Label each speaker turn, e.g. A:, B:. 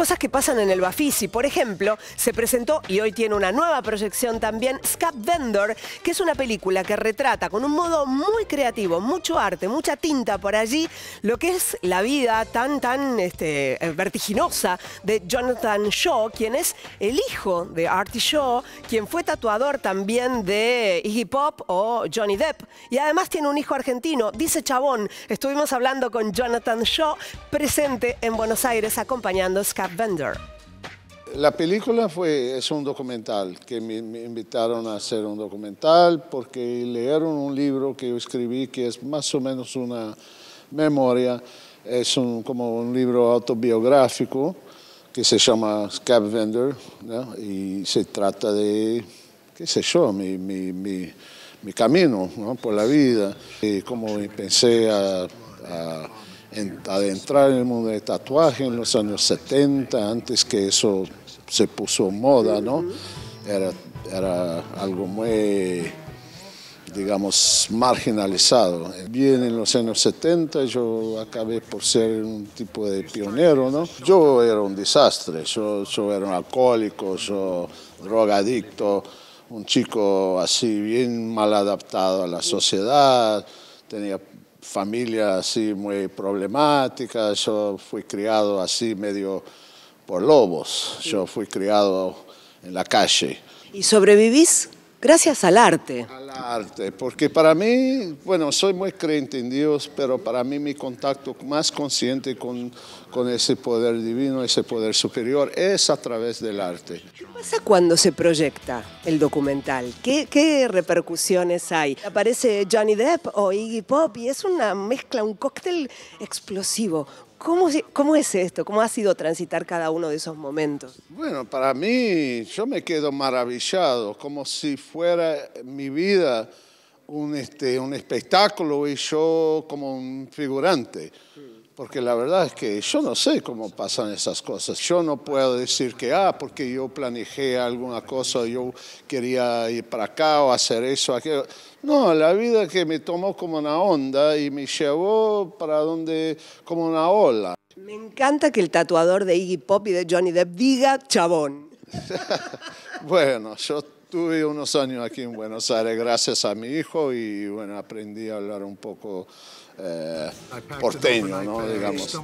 A: cosas que pasan en el Bafisi. Por ejemplo, se presentó y hoy tiene una nueva proyección también Scap Vendor, que es una película que retrata con un modo muy creativo, mucho arte, mucha tinta por allí, lo que es la vida tan, tan este, eh, vertiginosa de Jonathan Shaw, quien es el hijo de Artie Shaw, quien fue tatuador también de Iggy Pop o Johnny Depp. Y además tiene un hijo argentino, dice Chabón. Estuvimos hablando con Jonathan Shaw, presente en Buenos Aires acompañando Scap vender
B: La película fue, es un documental, que me, invitaron a hacer un documental porque leyeron un libro que yo escribí que es más o menos una memoria, es un, como un libro autobiográfico que se llama Scap Vendor y se trata de, qué sé yo, mi, camino ¿no? por la vida y cómo pensé a adentrar en el mundo del tatuaje en los años 70, antes que eso se puso moda, ¿no? Era, era algo muy, digamos, marginalizado. Bien en los años 70 yo acabé por ser un tipo de pionero, ¿no? Yo era un desastre, yo, yo era un alcohólico, yo drogadicto, un chico así bien mal adaptado a la sociedad, tenía familia así muy problemática, yo fui criado así medio por lobos, yo fui criado en la calle.
A: ¿Y sobrevivís? Gracias al arte. Al arte, porque para
B: mí, bueno, soy muy creyente en Dios, pero para mí mi contacto más consciente con, con ese poder divino, ese poder
A: superior, es a través del arte. ¿Qué pasa cuando se proyecta el documental? ¿Qué, qué repercusiones hay? Aparece Johnny Depp o Iggy Pop y es una mezcla, un cóctel explosivo. ¿Cómo, es esto? ¿Cómo ha sido transitar cada uno de esos momentos?
B: Bueno, para mí yo me quedo maravillado, como si fuera mi vida un, este, un espectáculo y yo como un figurante. Porque la verdad es que yo no sé cómo pasan esas cosas. Yo no puedo decir que, ah, porque yo planejé alguna cosa, yo quería ir para acá o hacer eso, aquello. No, la vida que me tomó como una onda y me
A: llevó para donde, como una ola. Me encanta que el tatuador de Iggy Pop y de Johnny Depp diga chabón.
B: bueno, yo Estuve unos años aquí en Buenos Aires gracias a mi hijo y bueno, aprendí a hablar un poco eh, porteño, Digamos.